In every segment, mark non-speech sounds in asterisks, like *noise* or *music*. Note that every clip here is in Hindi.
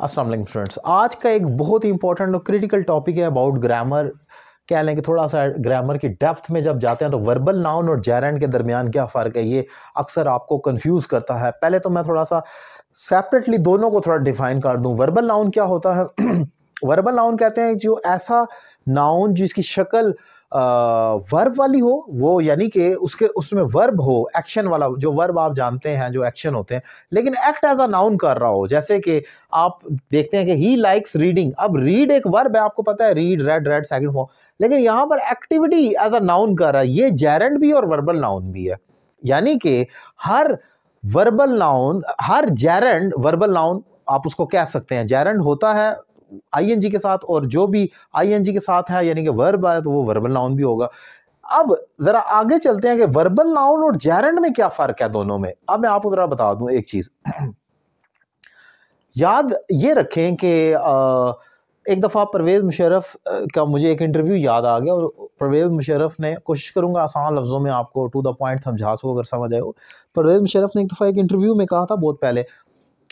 अस्सलाम वालेकुम स्टूडेंट्स आज का एक बहुत ही इंपॉर्टेंट और क्रिटिकल टॉपिक है अबाउट ग्रामर कह लें कि थोड़ा सा ग्रामर की डेप्थ में जब जाते हैं तो वर्बल नाउन और जैरन के दरमियान क्या फ़र्क है ये अक्सर आपको कंफ्यूज करता है पहले तो मैं थोड़ा सा सेपरेटली दोनों को थोड़ा डिफाइन कर दूँ वर्बल नाउन क्या होता है वर्बल *clears throat* नाउन कहते हैं जो ऐसा नाउन जिसकी शक्ल वर्ब वाली हो वो यानी कि उसके उसमें वर्ब हो एक्शन वाला जो वर्ब आप जानते हैं जो एक्शन होते हैं लेकिन एक्ट एज अ नाउन कर रहा हो जैसे कि आप देखते हैं कि ही लाइक्स रीडिंग अब रीड एक वर्ब है आपको पता है read read read second form लेकिन यहाँ पर एक्टिविटी एज अ नाउन कर रहा है ये जैरेंड भी और वर्बल नाउन भी है यानी कि हर वर्बल नाउन हर जैरेंड वर्बल नाउन आप उसको कह सकते हैं जेरेंड होता है आईएनजी के साथ और जो भी आईएनजी के साथ है यानी कि वर्ब है तो वो वर्बल नाउन भी होगा अब ज़रा आगे चलते हैं कि वर्बल नाउन और जैरंड में क्या फ़र्क है दोनों में अब मैं आपको ज़रा बता दूं एक चीज़ याद ये रखें कि एक दफ़ा परवेज़ मुशरफ का मुझे एक इंटरव्यू याद आ गया और परवेज़ मुशरफ ने कोशिश करूंगा आसान लफ्ज़ों में आपको टू द पॉइंट समझा सको अगर समझ आए हो परवेज़ मुशरफ ने एक दफ़ा एक इंटरव्यू में कहा था बहुत पहले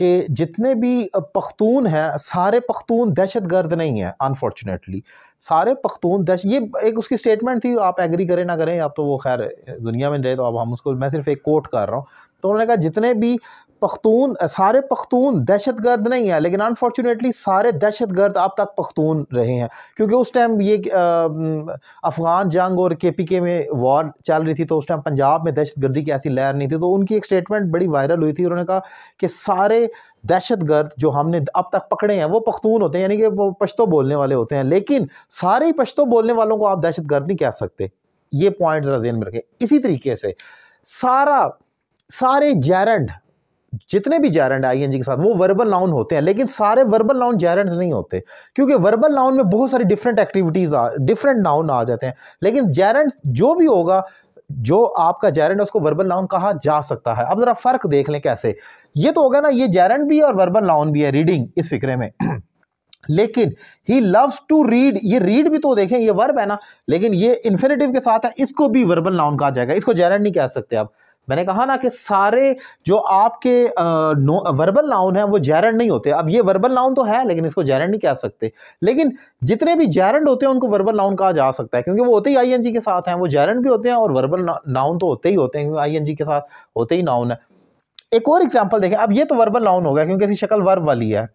कि जितने भी पख्तून हैं सारे पख्तून दहशत गर्द नहीं हैं अनफॉर्चुनेटली सारे पख्तून दहशत ये एक उसकी स्टेटमेंट थी आप एग्री करें ना करें आप तो वो खैर दुनिया में रहे तो अब हम उसको मैं सिर्फ एक कोट कर रहा हूँ तो उन्होंने कहा जितने भी पख्तून सारे पख्तून दहशत गर्द नहीं है लेकिन अनफॉर्चुनेटली सारे दहशत गर्द अब तक पख्तून रहे हैं क्योंकि उस टाइम ये अफ़गान जंग और के पी के में वॉर चल रही थी तो उस टाइम पंजाब में दहशत गर्दी की ऐसी लहर नहीं थी तो उनकी एक स्टेटमेंट बड़ी वायरल हुई थी उन्होंने कहा कि सारे दहशत गर्द जो हमने अब तक पकड़े हैं वो पख्तून होते हैं यानी कि वो पश्तो बोलने वाले होते हैं लेकिन सारे ही पश्तो बोलने वालों को आप दहशत गर्द नहीं कह सकते ये पॉइंट ज़रा जेन में रखें इसी तरीके से सारा सारे जैरंड जितने भी जैरेंड आई एन जी के साथ वो वर्बल नाउन होते हैं लेकिन सारे वर्बल नाउन जैरंड नहीं होते क्योंकि वर्बल नाउन में बहुत सारी डिफरेंट एक्टिविटीज़ डिफरेंट नाउन आ जाते हैं लेकिन जैरंड जो भी होगा जो आपका जैरंड है उसको वर्बल नाउन कहा जा सकता है अब ज़रा फ़र्क देख लें कैसे ये तो होगा ना ये जैरंड भी है और वर्बल नाउन भी है रीडिंग इस फिक्रे में *clears throat* लेकिन ही लव्स टू रीड ये रीड भी तो देखें ये वर्ब है ना लेकिन ये इन्फिनेटिव के साथ है इसको भी वर्बल नाउन कहा जाएगा इसको जैरंड नहीं कह सकते आप मैंने कहा ना कि सारे जो आपके नो वर्बल नाउन है वो जैरंड नहीं होते अब ये वर्बल नाउन तो है लेकिन इसको जैरंड नहीं कह सकते लेकिन जितने भी जैरंड होते हैं उनको वर्बल नाउन कहा जा सकता है क्योंकि वो होते ही आई के साथ हैं वो जैरंड भी होते हैं और वर्बल नाउन तो होते ही होते हैं क्योंकि आई के साथ होते ही नाउन है एक और एग्जाम्पल देखें अब ये तो वर्बल नाउन होगा क्योंकि इसकी शक्ल वर्ब वाली है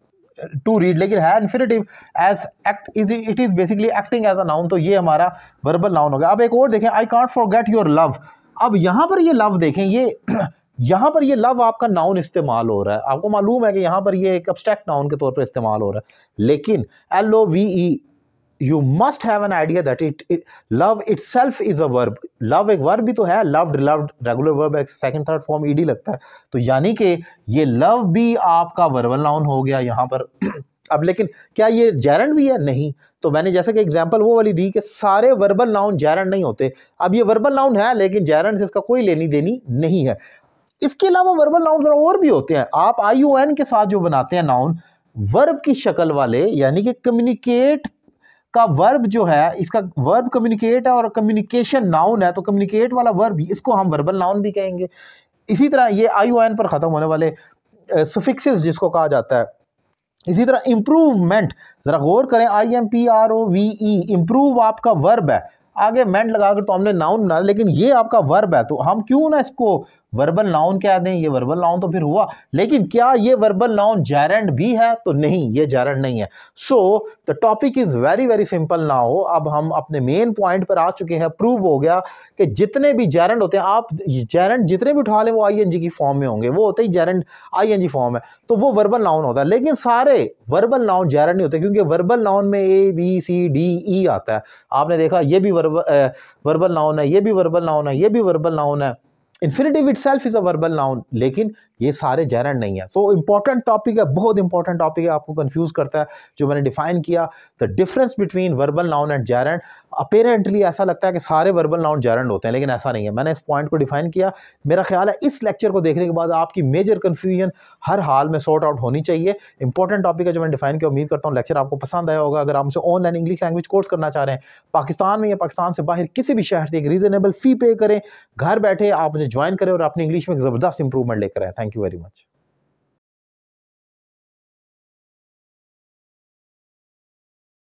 टू रीड लेकिन है infinitive as act is it is basically acting as a noun तो ये हमारा वर्बल नाउन होगा अब एक और देखें I can't forget your love अब यहाँ पर ये लव देखें ये *clears throat* यहाँ पर ये लव आपका नाउन इस्तेमाल हो रहा है आपको मालूम है कि यहाँ पर ये एक अब्स्ट्रैक्ट नाउन के तौर पर इस्तेमाल हो रहा है लेकिन L O V E you must have an idea that it love itself is a verb love एक वर्ब भी तो है लव्ड लव्ड रेगुलर वर्ब एक सेकंड थर्ड फॉर्म ईडी लगता है तो यानी कि ये लव भी आपका वर्बल नाउन हो गया यहाँ पर *clears throat* अब लेकिन क्या ये जैरन भी है नहीं तो मैंने जैसे कि एग्जांपल वो वाली दी कि सारे वर्बल नाउन जैरन नहीं होते अब ये वर्बल नाउन है लेकिन जैरन से इसका कोई लेनी देनी नहीं है इसके अलावा वर्बल नाउन और भी होते हैं आप आई ओ एन के साथ जो बनाते हैं नाउन वर्ब की शक्ल वाले यानी कि कम्युनिकेट का वर्ब जो है इसका वर्ब कम्युनिकेट है और कम्युनिकेशन नाउन है तो कम्युनिकेट वाला वर्ब इसको हम वर्बल नाउन भी कहेंगे इसी तरह ये आई ओ एन पर ख़त्म होने वाले सफिक्सेस जिसको कहा जाता है इसी तरह इम्प्रूवमेंट ज़रा गौर करें I M P R O V E improve आपका वर्ब है आगे मेंट लगा कर तो हमने नाउन बना लेकिन ये आपका वर्ब है तो हम क्यों ना इसको वर्बल नाउन क्या दें ये वर्बल नाउन तो फिर हुआ लेकिन क्या ये वर्बल नाउन जैरेंड भी है तो नहीं ये जैरेंड नहीं है so the topic is very very simple now अब हम अपने मेन पॉइंट पर आ चुके हैं प्रूव हो गया कि जितने भी जैरेंड होते हैं आप जैरेंड जितने भी उठा लें वो आई की फॉर्म में होंगे वो होते ही जैरेंड आई फॉर्म है तो वो वर्बल नाउन होता है लेकिन सारे वर्बल नाउन जैरेंड नहीं होते क्योंकि वर्बल नाउन में A B C D E आता है आपने देखा ये भी वर्बल वर्बल नाउन है ये भी वर्बल नाउन है ये भी वर्बल नाउन है infinitive itself is a verbal noun लेकिन ये सारे जैरन नहीं है सो इंपॉर्टेंट टॉपिक है बहुत इंपॉर्टेंट टॉपिक है आपको कन्फ्यूज़ करता है जो मैंने डिफाइन किया the difference between verbal noun and gerund apparently ऐसा लगता है कि सारे वर्बल नाउन जैरन होते हैं लेकिन ऐसा नहीं है मैंने इस पॉइंट को डिफाइन किया मेरा ख्याल है इस लेक्चर को देखने के बाद आपकी मेजर कन्फ्यूजन हर हाल में सॉर्ट आउट होनी चाहिए इंपॉर्टेंट टॉपिक है जो मैंने डिफाइन किया उम्मीद करता हूँ लेक्चर आपको पसंद आया होगा अगर आप मुझे ऑनलाइन इंग्लिश लैंग्वेज कोर्स करना चाह रहे हैं पाकिस्तान में या पाकिस्तान से बाहर किसी भी शहर से एक रीज़नेबल फ़ी पे करें घर बैठे आप मुझे ज्वाइन करें और अपनी इंग्लिश में ज़बरदस्त इंप्रूवमेंट लेकर आए थैंक यू वेरी मच